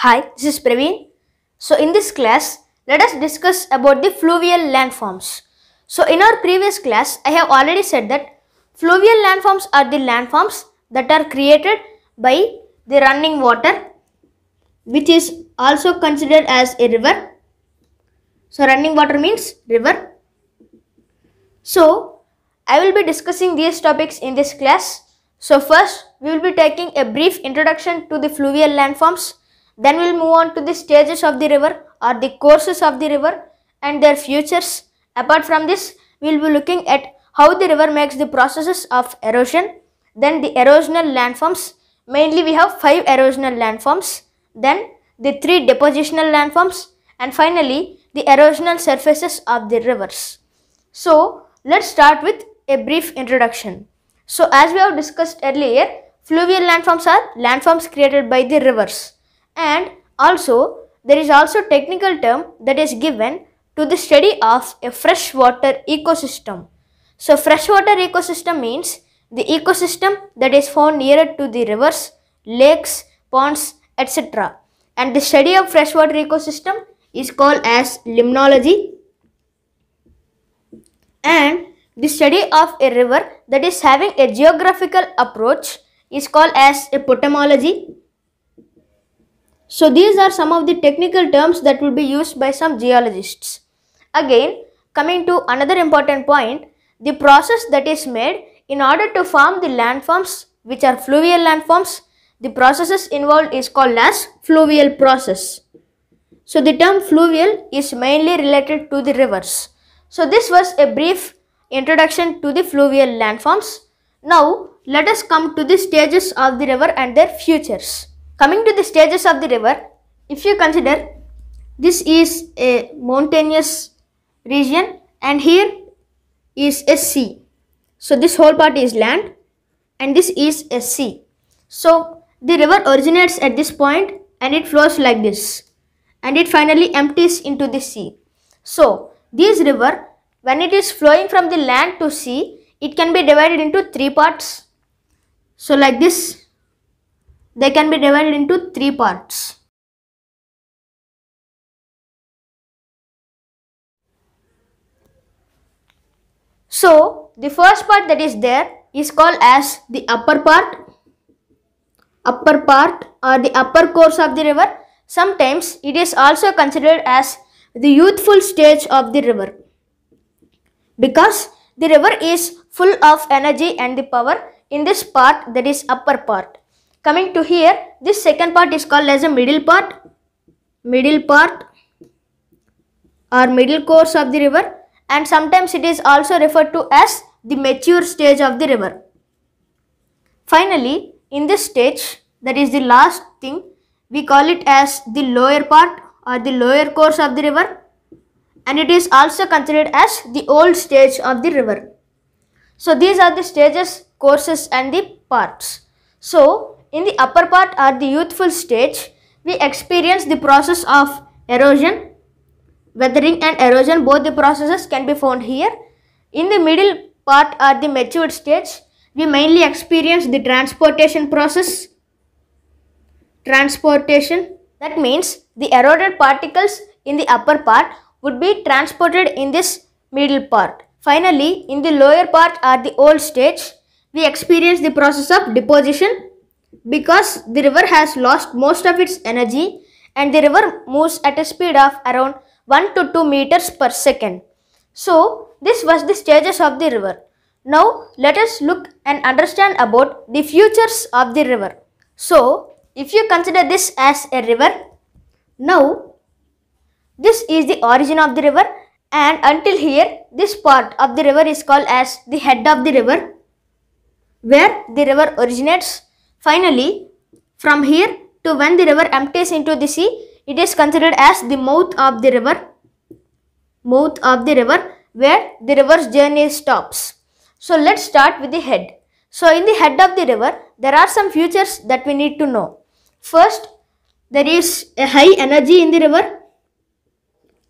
Hi, this is Praveen. So in this class, let us discuss about the fluvial landforms. So in our previous class, I have already said that fluvial landforms are the landforms that are created by the running water which is also considered as a river. So running water means river. So I will be discussing these topics in this class. So first, we will be taking a brief introduction to the fluvial landforms then we'll move on to the stages of the river or the courses of the river and their futures. Apart from this, we'll be looking at how the river makes the processes of erosion, then the erosional landforms. Mainly we have five erosional landforms, then the three depositional landforms and finally the erosional surfaces of the rivers. So, let's start with a brief introduction. So, as we have discussed earlier, fluvial landforms are landforms created by the rivers and also there is also technical term that is given to the study of a freshwater ecosystem. So freshwater ecosystem means the ecosystem that is found nearer to the rivers, lakes, ponds, etc. And the study of freshwater ecosystem is called as limnology. And the study of a river that is having a geographical approach is called as a potamology. So these are some of the technical terms that will be used by some geologists. Again, coming to another important point, the process that is made in order to form the landforms which are fluvial landforms, the processes involved is called as fluvial process. So the term fluvial is mainly related to the rivers. So this was a brief introduction to the fluvial landforms. Now let us come to the stages of the river and their futures. Coming to the stages of the river, if you consider this is a mountainous region and here is a sea. So this whole part is land and this is a sea. So the river originates at this point and it flows like this and it finally empties into the sea. So this river when it is flowing from the land to sea it can be divided into three parts. So like this they can be divided into three parts. So, the first part that is there is called as the upper part, upper part or the upper course of the river. Sometimes it is also considered as the youthful stage of the river because the river is full of energy and the power in this part that is upper part coming to here this second part is called as a middle part middle part or middle course of the river and sometimes it is also referred to as the mature stage of the river. Finally, in this stage, that is the last thing, we call it as the lower part or the lower course of the river and it is also considered as the old stage of the river. So, these are the stages, courses and the parts. So, in the upper part are the youthful stage, we experience the process of erosion, weathering and erosion. Both the processes can be found here. In the middle part are the matured stage, we mainly experience the transportation process. Transportation, that means the eroded particles in the upper part would be transported in this middle part. Finally, in the lower part are the old stage, we experience the process of deposition because the river has lost most of its energy and the river moves at a speed of around 1 to 2 meters per second. So, this was the stages of the river. Now, let us look and understand about the futures of the river. So, if you consider this as a river, now this is the origin of the river and until here this part of the river is called as the head of the river where the river originates Finally, from here to when the river empties into the sea, it is considered as the mouth of the river, mouth of the river where the river's journey stops. So let's start with the head. So in the head of the river, there are some features that we need to know. First, there is a high energy in the river,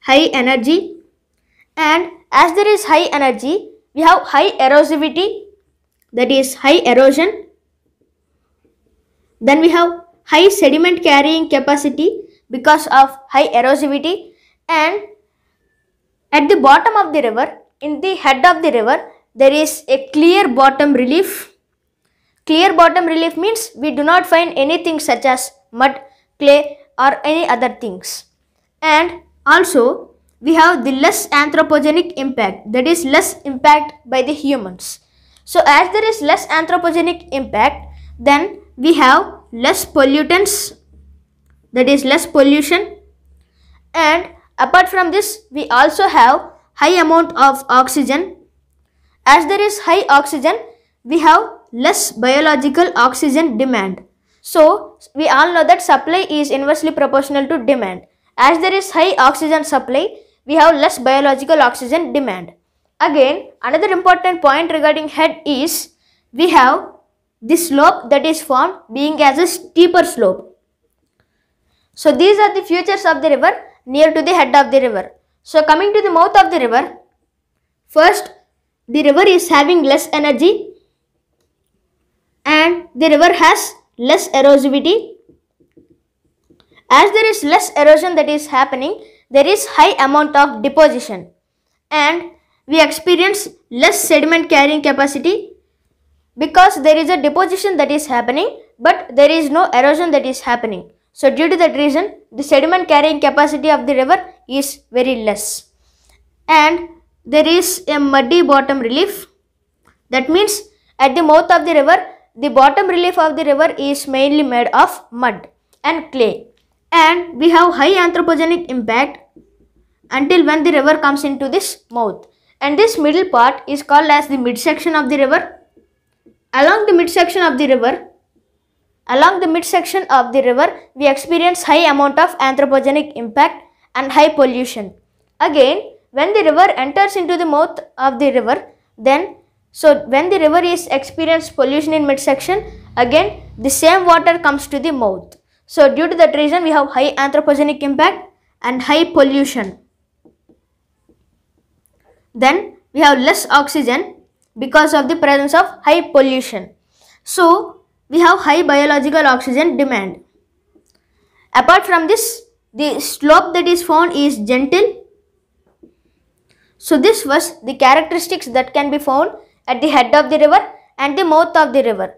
high energy and as there is high energy, we have high erosivity that is high erosion then we have high sediment carrying capacity because of high erosivity and at the bottom of the river, in the head of the river, there is a clear bottom relief. Clear bottom relief means we do not find anything such as mud, clay or any other things. And also we have the less anthropogenic impact that is less impact by the humans. So as there is less anthropogenic impact then we have less pollutants that is less pollution and apart from this we also have high amount of oxygen as there is high oxygen we have less biological oxygen demand so we all know that supply is inversely proportional to demand as there is high oxygen supply we have less biological oxygen demand again another important point regarding head is we have the slope that is formed being as a steeper slope. So these are the features of the river near to the head of the river. So coming to the mouth of the river, first the river is having less energy and the river has less erosivity. As there is less erosion that is happening, there is high amount of deposition and we experience less sediment carrying capacity because there is a deposition that is happening but there is no erosion that is happening. So due to that reason the sediment carrying capacity of the river is very less and there is a muddy bottom relief that means at the mouth of the river the bottom relief of the river is mainly made of mud and clay and we have high anthropogenic impact until when the river comes into this mouth and this middle part is called as the midsection of the river Along the midsection of the river, along the midsection of the river, we experience high amount of anthropogenic impact and high pollution. Again, when the river enters into the mouth of the river, then so when the river is experienced pollution in midsection, again the same water comes to the mouth. So due to that reason, we have high anthropogenic impact and high pollution. Then we have less oxygen because of the presence of high pollution. So, we have high biological oxygen demand. Apart from this, the slope that is found is gentle. So, this was the characteristics that can be found at the head of the river and the mouth of the river.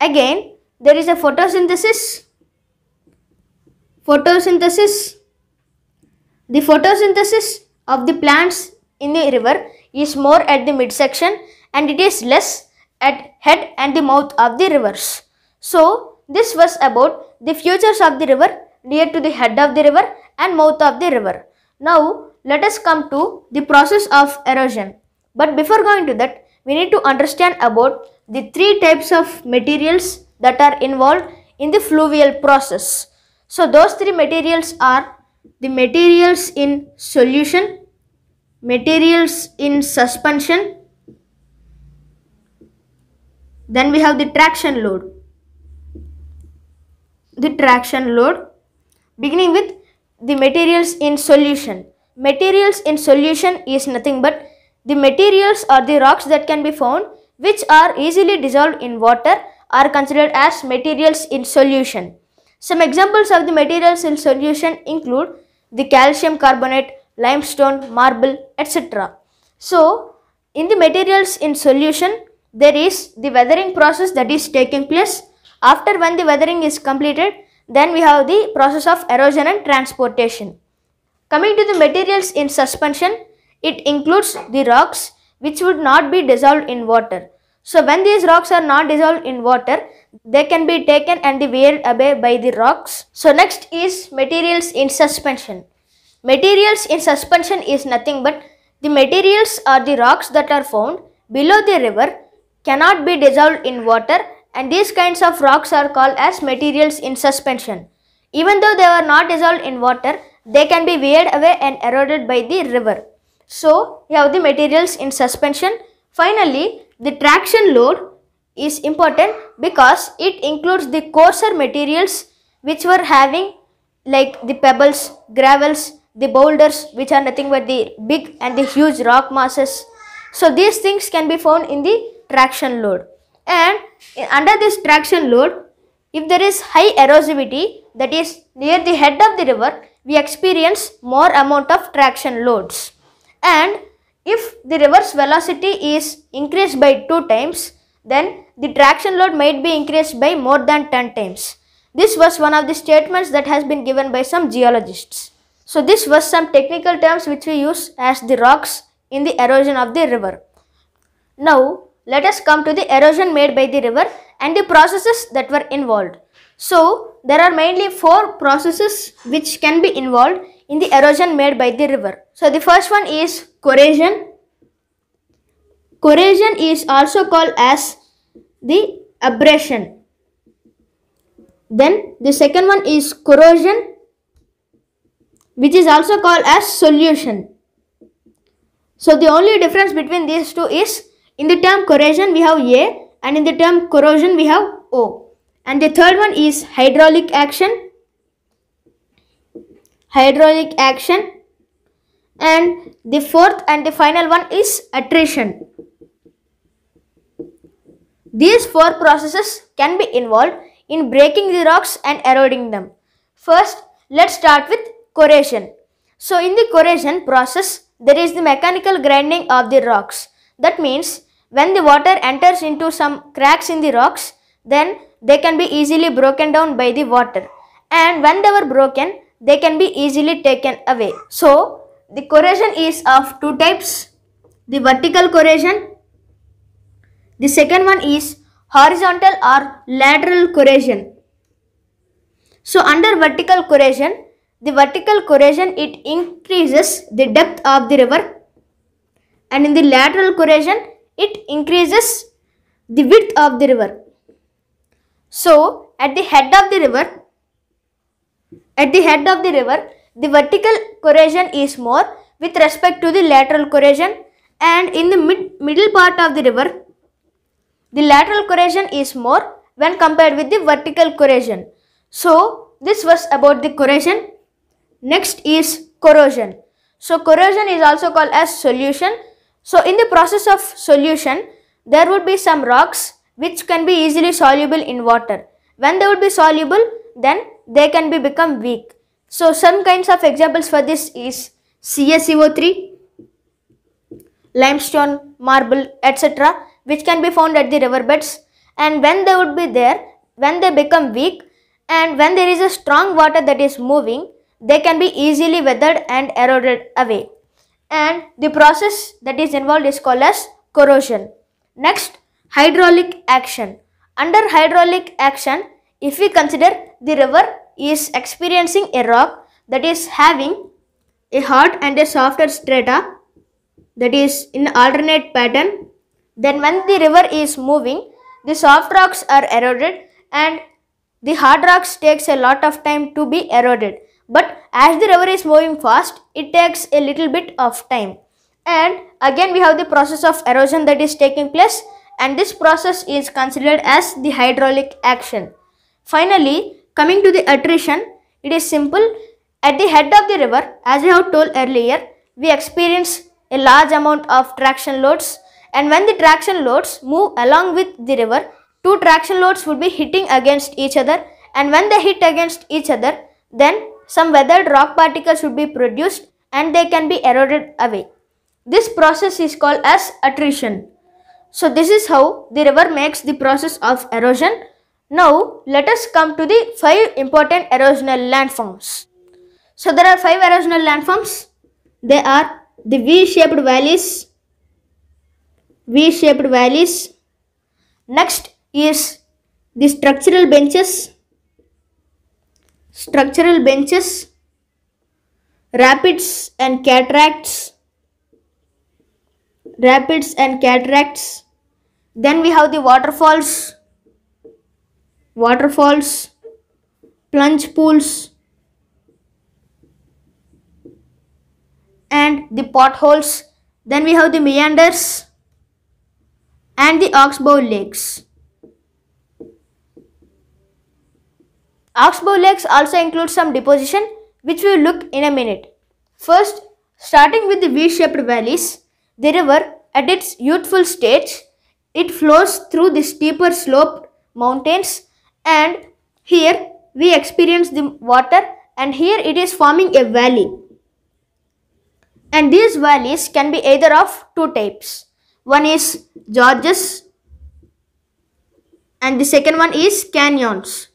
Again, there is a photosynthesis. Photosynthesis. The photosynthesis of the plants in the river is more at the midsection and it is less at head and the mouth of the rivers. So, this was about the futures of the river near to the head of the river and mouth of the river. Now, let us come to the process of erosion. But before going to that, we need to understand about the three types of materials that are involved in the fluvial process. So, those three materials are the materials in solution, materials in suspension then we have the traction load. The traction load beginning with the materials in solution. Materials in solution is nothing but the materials or the rocks that can be found which are easily dissolved in water are considered as materials in solution. Some examples of the materials in solution include the calcium carbonate, limestone, marble, etc. So, in the materials in solution, there is the weathering process that is taking place. After when the weathering is completed, then we have the process of erosion and transportation. Coming to the materials in suspension, it includes the rocks which would not be dissolved in water. So when these rocks are not dissolved in water, they can be taken and weighed away by the rocks. So next is materials in suspension. Materials in suspension is nothing but the materials are the rocks that are found below the river cannot be dissolved in water and these kinds of rocks are called as materials in suspension. Even though they were not dissolved in water, they can be weighed away and eroded by the river. So, you have the materials in suspension. Finally, the traction load is important because it includes the coarser materials which were having like the pebbles, gravels, the boulders which are nothing but the big and the huge rock masses. So these things can be found in the traction load and under this traction load if there is high erosivity that is near the head of the river we experience more amount of traction loads and if the river's velocity is increased by 2 times then the traction load might be increased by more than 10 times. This was one of the statements that has been given by some geologists. So this was some technical terms which we use as the rocks in the erosion of the river. Now let us come to the erosion made by the river and the processes that were involved. So, there are mainly four processes which can be involved in the erosion made by the river. So, the first one is corrosion. Corrosion is also called as the abrasion. Then the second one is corrosion which is also called as solution. So the only difference between these two is in the term corrosion, we have A and in the term corrosion, we have O. And the third one is hydraulic action. Hydraulic action. And the fourth and the final one is attrition. These four processes can be involved in breaking the rocks and eroding them. First, let's start with corrosion. So in the corrosion process, there is the mechanical grinding of the rocks. That means when the water enters into some cracks in the rocks, then they can be easily broken down by the water. And when they were broken, they can be easily taken away. So, the corrosion is of two types. The vertical corrosion. The second one is horizontal or lateral corrosion. So, under vertical corrosion, the vertical corrosion, it increases the depth of the river. And in the lateral corrosion, it increases the width of the river. So, at the head of the river, at the head of the river, the vertical corrosion is more with respect to the lateral corrosion and in the mid, middle part of the river, the lateral corrosion is more when compared with the vertical corrosion. So, this was about the corrosion. Next is corrosion. So, corrosion is also called as solution so in the process of solution, there would be some rocks which can be easily soluble in water. When they would be soluble, then they can be become weak. So some kinds of examples for this is CaCO3, limestone, marble, etc. which can be found at the riverbeds. And when they would be there, when they become weak and when there is a strong water that is moving, they can be easily weathered and eroded away and the process that is involved is called as corrosion. Next, hydraulic action. Under hydraulic action, if we consider the river is experiencing a rock that is having a hard and a softer strata that is in alternate pattern, then when the river is moving, the soft rocks are eroded and the hard rocks takes a lot of time to be eroded but as the river is moving fast, it takes a little bit of time. And again we have the process of erosion that is taking place and this process is considered as the hydraulic action. Finally, coming to the attrition, it is simple. At the head of the river, as I have told earlier, we experience a large amount of traction loads and when the traction loads move along with the river, two traction loads would be hitting against each other and when they hit against each other, then some weathered rock particles should be produced and they can be eroded away. This process is called as attrition. So this is how the river makes the process of erosion. Now let us come to the five important erosional landforms. So there are five erosional landforms. They are the V-shaped valleys, V-shaped valleys. Next is the structural benches, structural benches, rapids and cataracts, rapids and cataracts. Then we have the waterfalls, waterfalls, plunge pools, and the potholes. Then we have the meanders and the oxbow lakes. Oxbow lakes also include some deposition which we will look in a minute. First, starting with the V-shaped valleys, the river at its youthful stage, it flows through the steeper sloped mountains and here we experience the water and here it is forming a valley. And these valleys can be either of two types. One is gorges and the second one is canyons.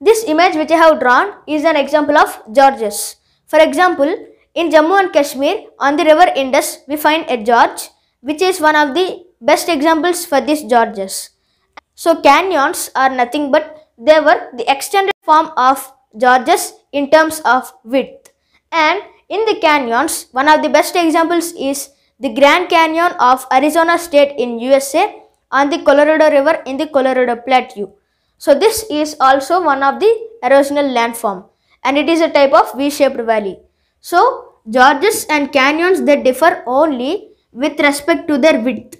This image which I have drawn is an example of gorges. For example, in Jammu and Kashmir on the river Indus we find a gorge which is one of the best examples for these gorges. So canyons are nothing but they were the extended form of gorges in terms of width. And in the canyons, one of the best examples is the Grand Canyon of Arizona State in USA on the Colorado River in the Colorado Plateau. So this is also one of the erosional landform and it is a type of V-shaped valley. So gorges and canyons they differ only with respect to their width.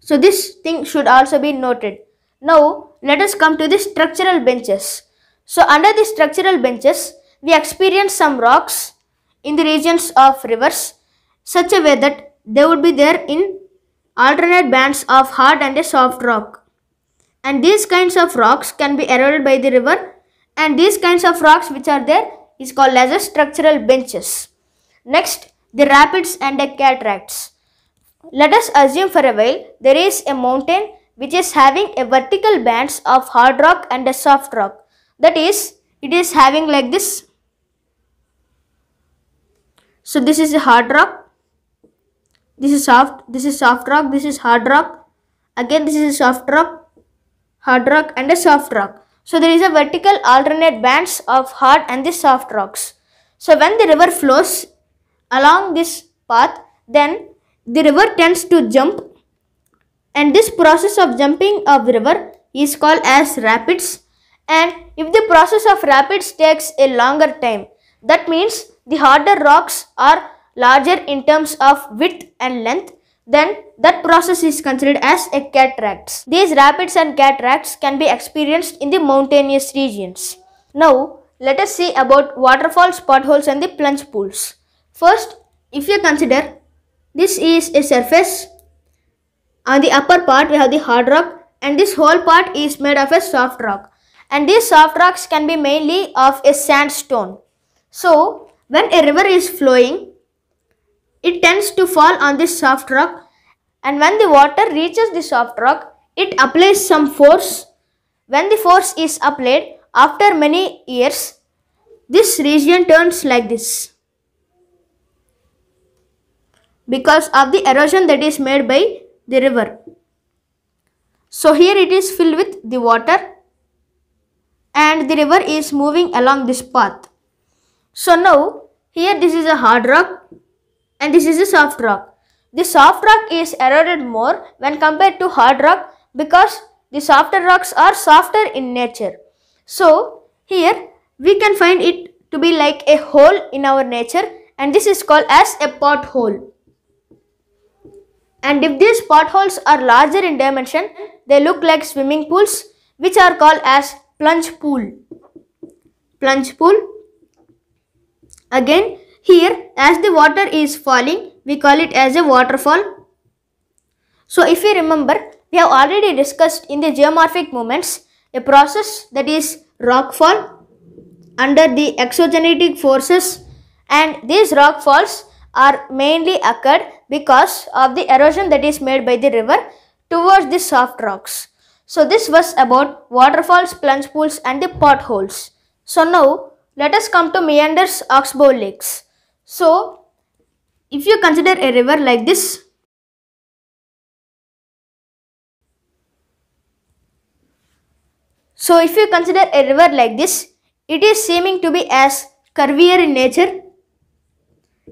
So this thing should also be noted. Now let us come to the structural benches. So under the structural benches we experience some rocks in the regions of rivers such a way that they would be there in alternate bands of hard and soft rock and these kinds of rocks can be eroded by the river and these kinds of rocks which are there is called as a structural benches. Next, the rapids and the cataracts. Let us assume for a while there is a mountain which is having a vertical bands of hard rock and a soft rock. That is, it is having like this. So this is a hard rock. This is soft. This is soft rock. This is hard rock. Again, this is soft rock hard rock and a soft rock. So there is a vertical alternate bands of hard and the soft rocks. So when the river flows along this path, then the river tends to jump and this process of jumping of river is called as rapids and if the process of rapids takes a longer time, that means the harder rocks are larger in terms of width and length then that process is considered as a cataracts. These rapids and cataracts can be experienced in the mountainous regions. Now, let us see about waterfalls, potholes and the plunge pools. First, if you consider, this is a surface. On the upper part, we have the hard rock and this whole part is made of a soft rock. And these soft rocks can be mainly of a sandstone. So, when a river is flowing, it tends to fall on this soft rock and when the water reaches the soft rock, it applies some force. When the force is applied, after many years, this region turns like this. Because of the erosion that is made by the river. So here it is filled with the water and the river is moving along this path. So now here this is a hard rock and this is a soft rock. The soft rock is eroded more when compared to hard rock because the softer rocks are softer in nature. So here we can find it to be like a hole in our nature and this is called as a pothole. And if these potholes are larger in dimension, they look like swimming pools which are called as plunge pool. Plunge pool. Again, here as the water is falling, we call it as a waterfall. So if you remember, we have already discussed in the geomorphic movements a process that is rockfall under the exogenetic forces and these rockfalls are mainly occurred because of the erosion that is made by the river towards the soft rocks. So this was about waterfalls, plunge pools and the potholes. So now let us come to meanders, oxbow lakes. So, if you consider a river like this, so if you consider a river like this, it is seeming to be as curvier in nature.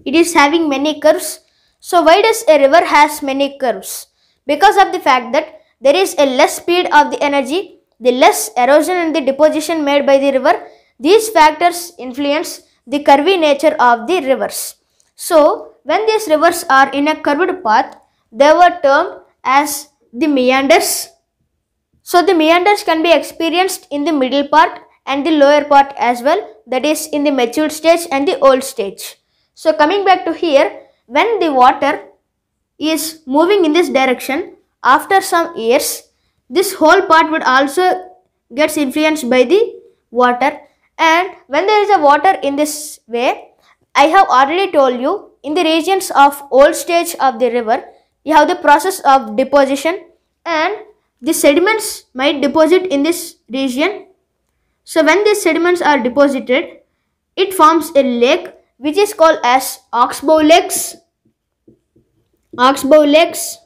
It is having many curves. So why does a river has many curves? Because of the fact that there is a less speed of the energy, the less erosion and the deposition made by the river. These factors influence the curvy nature of the rivers. So, when these rivers are in a curved path, they were termed as the meanders. So, the meanders can be experienced in the middle part and the lower part as well, that is in the mature stage and the old stage. So, coming back to here, when the water is moving in this direction, after some years, this whole part would also gets influenced by the water and when there is a water in this way, I have already told you in the regions of old stage of the river, you have the process of deposition and the sediments might deposit in this region. So when these sediments are deposited, it forms a lake which is called as oxbow lakes. Oxbow lakes.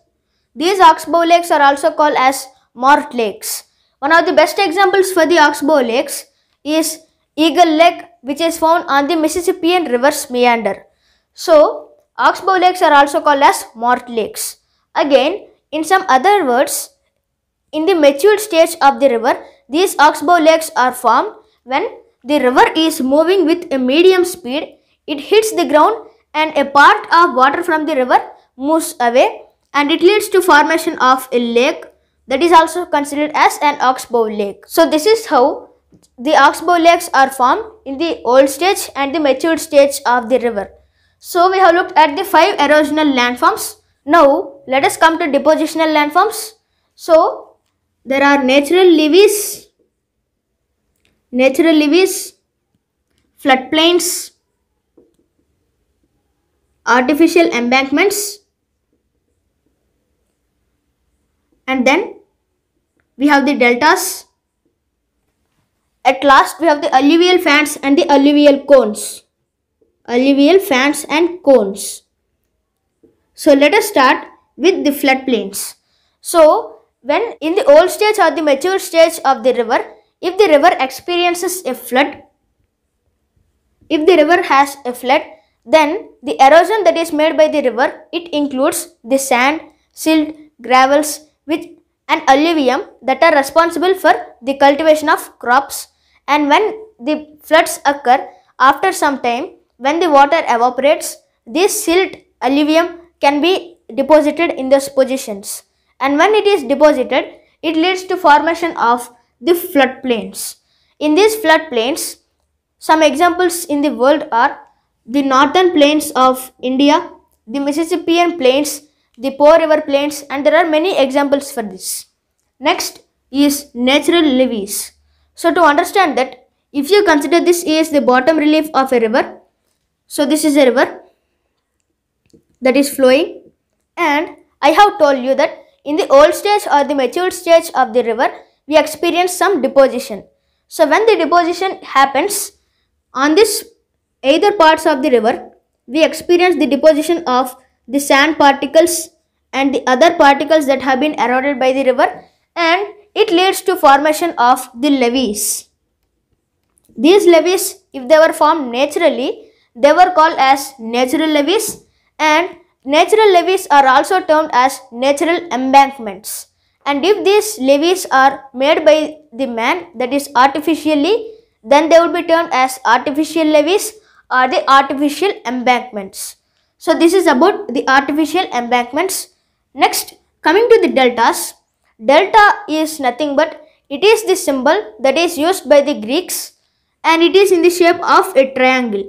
These oxbow lakes are also called as mort lakes. One of the best examples for the oxbow lakes is eagle Lake, which is found on the Mississippian river's meander. So, oxbow lakes are also called as mort lakes. Again, in some other words, in the matured stage of the river, these oxbow lakes are formed when the river is moving with a medium speed, it hits the ground and a part of water from the river moves away and it leads to formation of a lake that is also considered as an oxbow lake. So this is how the oxbow lakes are formed in the old stage and the matured stage of the river. So we have looked at the five erosional landforms. Now let us come to depositional landforms. So there are natural levees, natural levees, floodplains, artificial embankments and then we have the deltas at last we have the alluvial fans and the alluvial cones. Alluvial fans and cones. So let us start with the floodplains. So when in the old stage or the mature stage of the river, if the river experiences a flood, if the river has a flood, then the erosion that is made by the river, it includes the sand, silt, gravels which and alluvium that are responsible for the cultivation of crops and when the floods occur after some time when the water evaporates this silt alluvium can be deposited in those positions and when it is deposited it leads to formation of the floodplains. In these floodplains, some examples in the world are the northern plains of India, the Mississippian plains the poor river plains and there are many examples for this. Next is natural levees. So to understand that if you consider this is the bottom relief of a river. So this is a river that is flowing and I have told you that in the old stage or the matured stage of the river we experience some deposition. So when the deposition happens on this either parts of the river we experience the deposition of the sand particles and the other particles that have been eroded by the river and it leads to formation of the levees. These levees, if they were formed naturally, they were called as natural levees and natural levees are also termed as natural embankments. And if these levees are made by the man that is artificially, then they would be termed as artificial levees or the artificial embankments. So this is about the artificial embankments. Next, coming to the deltas. Delta is nothing but it is the symbol that is used by the Greeks and it is in the shape of a triangle.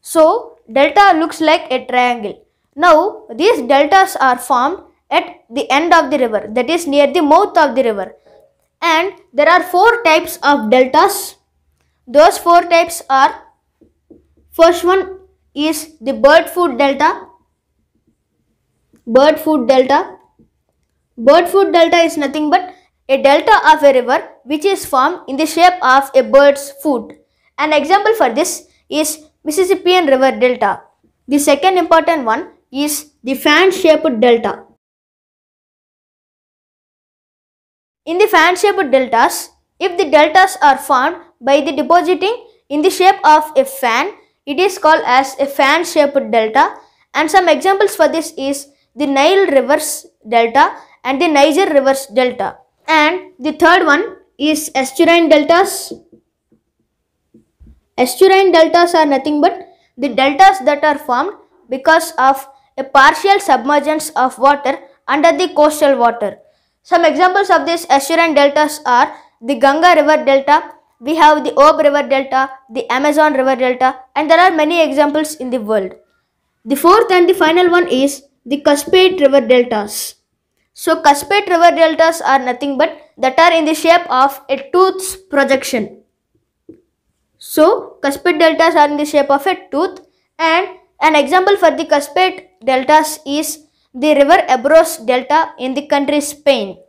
So delta looks like a triangle. Now these deltas are formed at the end of the river that is near the mouth of the river and there are four types of deltas. Those four types are first one is the bird food delta. Bird food delta. Bird food delta is nothing but a delta of a river which is formed in the shape of a bird's foot. An example for this is Mississippian River Delta. The second important one is the fan-shaped delta. In the fan-shaped deltas, if the deltas are formed by the depositing in the shape of a fan it is called as a fan-shaped delta and some examples for this is the Nile Rivers delta and the Niger Rivers delta. And the third one is estuarine deltas. Estuarine deltas are nothing but the deltas that are formed because of a partial submergence of water under the coastal water. Some examples of these estuarine deltas are the Ganga River delta, we have the Ob River Delta, the Amazon River Delta and there are many examples in the world. The fourth and the final one is the Cuspate River Deltas. So Cuspate River Deltas are nothing but that are in the shape of a tooth's projection. So Cuspate Deltas are in the shape of a tooth and an example for the Cuspate Deltas is the river Ebros Delta in the country Spain.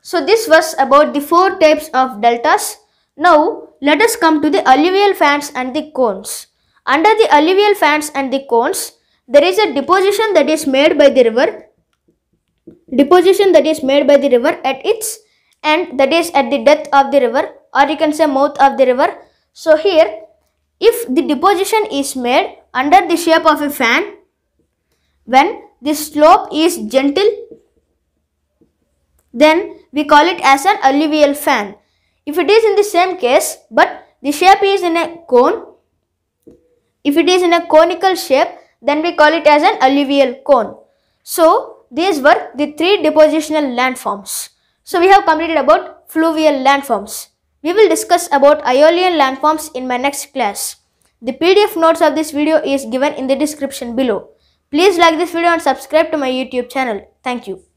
So this was about the four types of deltas. Now let us come to the alluvial fans and the cones. Under the alluvial fans and the cones, there is a deposition that is made by the river. Deposition that is made by the river at its end, that is at the depth of the river or you can say mouth of the river. So here, if the deposition is made under the shape of a fan, when the slope is gentle, then we call it as an alluvial fan. If it is in the same case, but the shape is in a cone, if it is in a conical shape, then we call it as an alluvial cone. So, these were the three depositional landforms. So, we have completed about fluvial landforms. We will discuss about aeolian landforms in my next class. The PDF notes of this video is given in the description below. Please like this video and subscribe to my YouTube channel. Thank you.